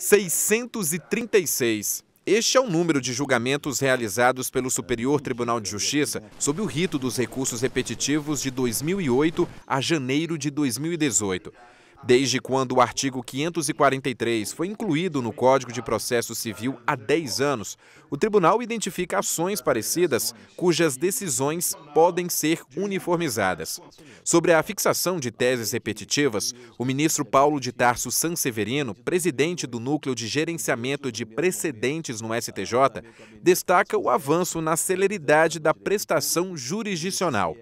636. Este é o número de julgamentos realizados pelo Superior Tribunal de Justiça sob o rito dos recursos repetitivos de 2008 a janeiro de 2018. Desde quando o artigo 543 foi incluído no Código de Processo Civil há 10 anos, o tribunal identifica ações parecidas cujas decisões podem ser uniformizadas. Sobre a fixação de teses repetitivas, o ministro Paulo de Tarso Sanseverino, presidente do Núcleo de Gerenciamento de Precedentes no STJ, destaca o avanço na celeridade da prestação jurisdicional.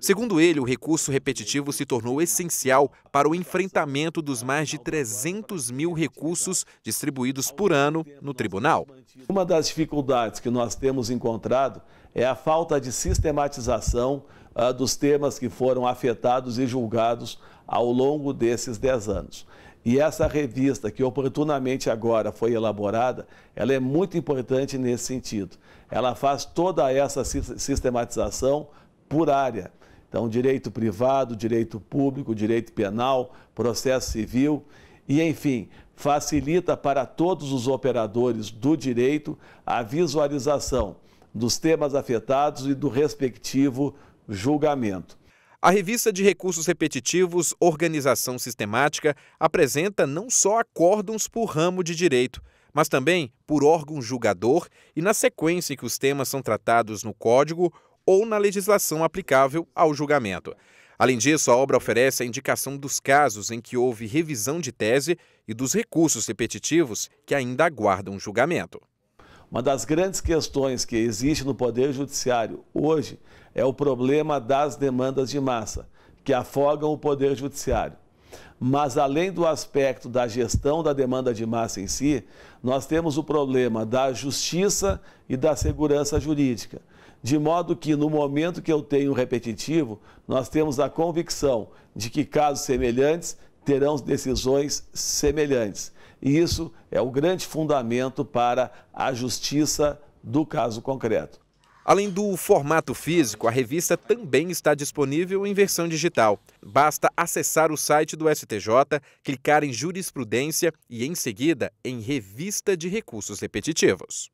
Segundo ele, o recurso repetitivo se tornou essencial para o enfrentamento dos mais de 300 mil recursos distribuídos por ano no tribunal. Uma das dificuldades que nós temos encontrado é a falta de sistematização uh, dos temas que foram afetados e julgados ao longo desses 10 anos. E essa revista, que oportunamente agora foi elaborada, ela é muito importante nesse sentido. Ela faz toda essa sistematização por área. Então, direito privado, direito público, direito penal, processo civil e, enfim, facilita para todos os operadores do direito a visualização dos temas afetados e do respectivo julgamento. A revista de recursos repetitivos Organização Sistemática apresenta não só acórdãos por ramo de direito, mas também por órgão julgador e, na sequência em que os temas são tratados no Código, ou na legislação aplicável ao julgamento. Além disso, a obra oferece a indicação dos casos em que houve revisão de tese e dos recursos repetitivos que ainda aguardam julgamento. Uma das grandes questões que existe no Poder Judiciário hoje é o problema das demandas de massa, que afogam o Poder Judiciário. Mas, além do aspecto da gestão da demanda de massa em si, nós temos o problema da justiça e da segurança jurídica. De modo que, no momento que eu tenho um repetitivo, nós temos a convicção de que casos semelhantes terão decisões semelhantes. E isso é o grande fundamento para a justiça do caso concreto. Além do formato físico, a revista também está disponível em versão digital. Basta acessar o site do STJ, clicar em jurisprudência e, em seguida, em revista de recursos repetitivos.